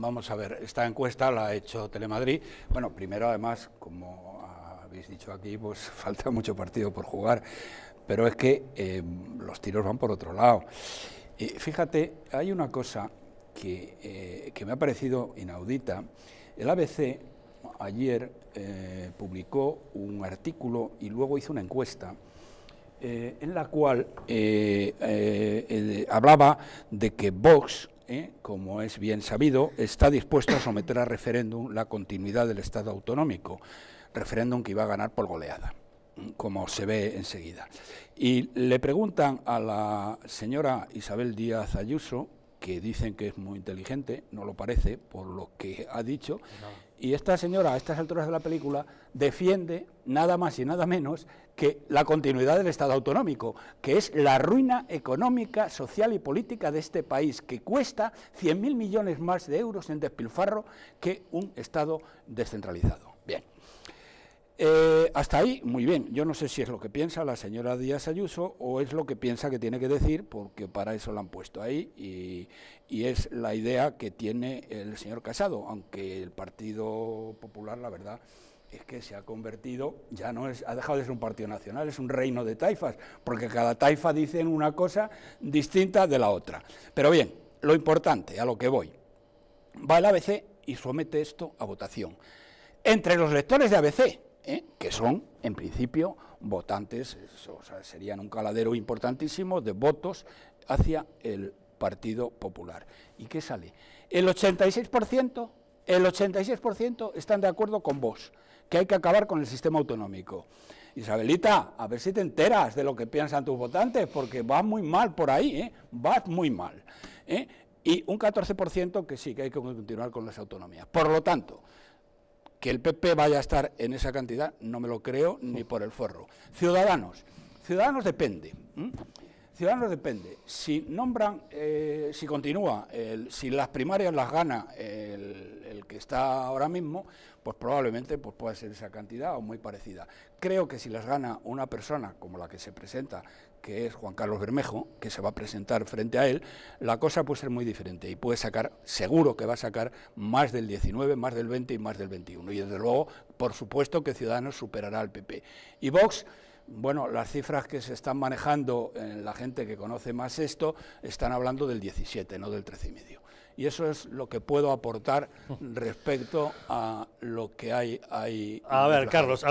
Vamos a ver, esta encuesta la ha hecho Telemadrid. Bueno, primero además, como habéis dicho aquí, pues falta mucho partido por jugar, pero es que em, los tiros van por otro lado. Y fíjate, hay una cosa que, eh, que, me ha parecido inaudita. El ABC ayer eh, publicó un artículo y luego hizo una encuesta eh, en la cual hablaba de que Vox eh, como es bien sabido, está dispuesto a someter a referéndum la continuidad del Estado autonómico, referéndum que iba a ganar por goleada, como se ve enseguida. Y le preguntan a la señora Isabel Díaz Ayuso, que dicen que es muy inteligente, no lo parece por lo que ha dicho. Y esta señora, a estas alturas de la película, defiende nada más y nada menos que la continuidad del Estado autonómico, que es la ruina económica, social y política de este país, que cuesta 100.000 millones más de euros en despilfarro que un Estado descentralizado hasta ahí, muy bien. Yo no sé si es lo que piensa la señora Díaz Ayuso o es lo que piensa que tiene que decir, porque para eso la han puesto ahí y, es la idea que tiene el señor Casado, aunque el Partido Popular, la verdad, es que se ha convertido, ya no es, ha dejado de ser un partido nacional, es un reino de taifas, porque cada taifa dice una cosa distinta de la otra. Pero bien, lo importante, a lo que voy, va el ABC y somete esto a votación. Entre los lectores de ABC, ¿eh? que son, en principio, votantes, o sea, serían un caladero importantísimo de votos hacia el Partido Popular. ¿Y qué sale? El 86%, el 86% están de acuerdo con vos, que hay que acabar con el sistema autonómico. Isabelita, a ver si te enteras de lo que piensan tus votantes, porque va muy mal por ahí, ¿eh? va vas muy mal. ¿eh? Y un 14% que sí, que hay que continuar con las autonomías. Por lo tanto, que el PP vaya a estar en esa cantidad, no me lo creo ni por el forro. Ciudadanos. Ciudadanos depende. Ciudadanos depende. Si nombran, eh, si continúa, si las primarias las gana el que está ahora mismo, pues probablemente pues pueda ser esa cantidad o muy parecida. Creo que si las gana una persona como la que se presenta, que es Juan Carlos Bermejo, que se va a presentar frente a él, la cosa puede ser muy diferente y puede sacar, seguro que va a sacar más del 19, más del 20 y más del 21. Y desde luego, por supuesto que Ciudadanos superará al PP. Y Vox bueno, las cifras que se están manejando en la gente que conoce más esto están hablando del 17, no del 13,5. Y eso es lo que puedo aportar respecto a lo que hay ahí. A ver, Carlos,